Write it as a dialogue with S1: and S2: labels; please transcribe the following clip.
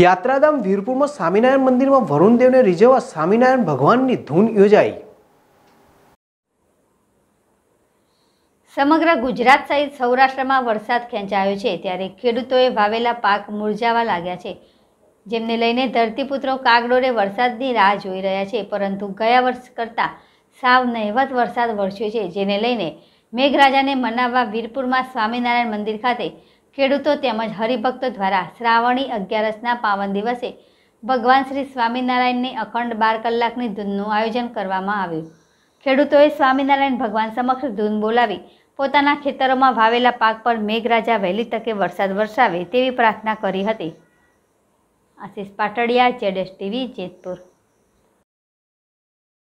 S1: યાત્રાધામ વીરપુરમાં સ્વામિનારાયણ મંદિરમાં વરુણદેવને રીઝવવા સ્વામિનારાયણ ભગવાનની ધૂન યોજાઈ
S2: સમગ્ર
S3: ગુજરાત સહિત સૌરાષ્ટ્રમાં વરસાદ ખેંચાયો છે ત્યારે ખેડૂતોએ વાવેલા પાક મુરઝાવા લાગ્યા છે જેમને લઈને ધરતીપુત્રો કાગડોરે વરસાદની રાહ જોઈ રહ્યા છે પરંતુ ગયા વર્ષ કરતાં સાવ નહેવત વરસાદ વરસ્યો છે જેને લઈને મેઘરાજાને મનાવવા વીરપુરમાં સ્વામિનારાયણ મંદિર ખાતે ખેડૂતો તેમજ હરિભક્તો દ્વારા શ્રાવણી અગિયારસના પાવન દિવસે ભગવાન શ્રી સ્વામિનારાયણની અખંડ બાર કલાકની ધૂનનું આયોજન કરવામાં આવ્યું ખેડૂતોએ સ્વામિનારાયણ ભગવાન સમક્ષ ધૂન બોલાવી પોતાના ખેતરોમાં વાવેલા પાક પર મેઘરાજા વહેલી તકે વરસાદ વરસાવે તેવી પ્રાર્થના કરી હતી આશિષ પાટડિયા જેડેશ ટીવી જેતપુર